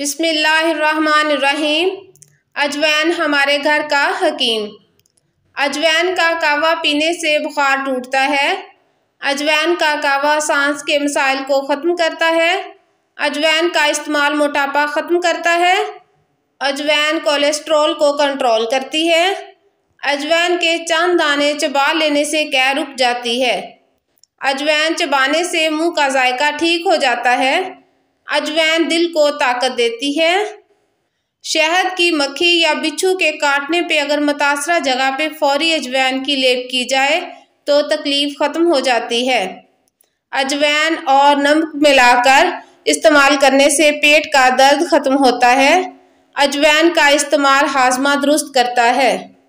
बिसमीम अजवैन हमारे घर का हकीम अजवैन का कावा पीने से बुखार टूटता है अजवैन का कावा सांस के मसाइल को ख़त्म करता है अजवैन का इस्तेमाल मोटापा ख़त्म करता है अजवैन कोलेस्ट्रॉल को कंट्रोल करती है अजवैन के चंद दाने चबा लेने से कह रुक जाती है अजवैन चबाने से मुंह का जायका ठीक हो जाता है अजवैन दिल को ताकत देती है शहद की मक्खी या बिच्छू के काटने पे अगर मुतासरा जगह पे फौरी अजवैन की लेप की जाए तो तकलीफ़ ख़त्म हो जाती है अजवैन और नमक मिलाकर इस्तेमाल करने से पेट का दर्द ख़त्म होता है अजवैन का इस्तेमाल हाजमा दुरुस्त करता है